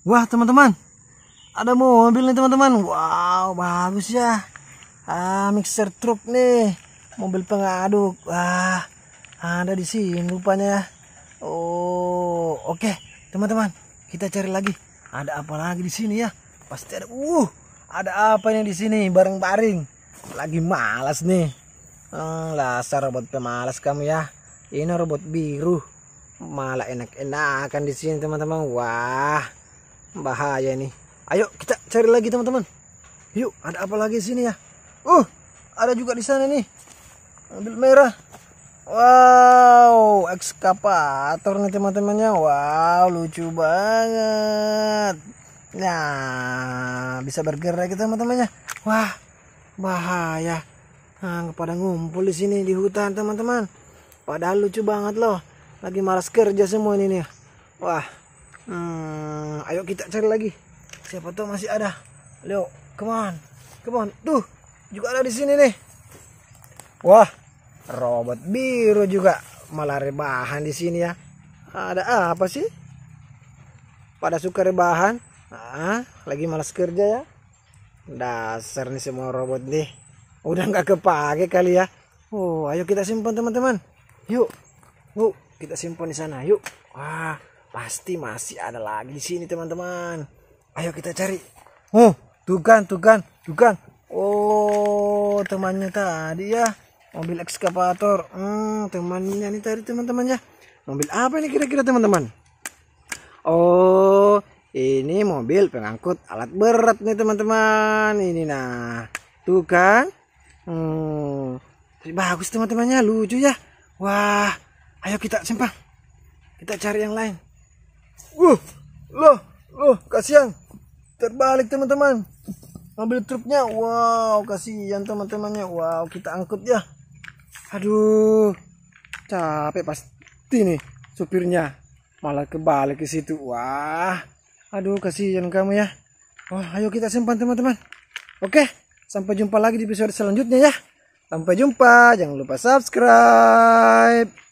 Wah teman-teman Ada mobil nih teman-teman Wow bagus ya ah, Mixer truk nih Mobil pengaduk Wah ada di sini rupanya Oh oke okay. teman-teman Kita cari lagi Ada apa lagi di sini ya Pasti ada Uh ada apa yang di sini bareng-bareng Lagi malas nih hmm, Dasar robot pemalas kamu ya Ini robot biru Malah enak-enakan di sini teman-teman Wah bahaya ini ayo kita cari lagi teman-teman yuk ada apa lagi sini ya uh ada juga di sana nih ambil merah wow ekskavator nih teman-temannya wow lucu banget nah bisa bergerak kita teman-temannya wah bahaya nah, pada ngumpul di sini di hutan teman-teman padahal lucu banget loh lagi malas kerja semua ini nih wah Eh, ayo kita cari lagi siapa tahu masih ada Leo come on come on tuh juga ada di sini nih wah robot biru juga malah rebahan di sini ya ada apa sih pada suka rebahan ah, lagi malas kerja ya dasar nih semua robot nih udah nggak kepake kali ya oh ayo kita simpan teman-teman yuk yuk kita simpan di sana yuk wah pasti masih ada lagi di sini teman-teman ayo kita cari oh tugan tugan tugan oh temannya tadi ya mobil ekskavator hmm, temannya nih tadi teman-teman ya mobil apa ini kira-kira teman-teman oh ini mobil pengangkut alat berat nih teman-teman ini nah tuh kan hmm, bagus teman-temannya lucu ya wah ayo kita simpang kita cari yang lain Wuh, loh, loh, kasihan. Terbalik teman-teman. Mobil truknya, wow, kasihan teman-temannya. Wow, kita angkut ya. Aduh, capek pasti nih supirnya. Malah kebalik ke situ. Wah, aduh, kasihan kamu ya. Wah, ayo kita simpan teman-teman. Oke, sampai jumpa lagi di episode selanjutnya ya. Sampai jumpa, jangan lupa subscribe.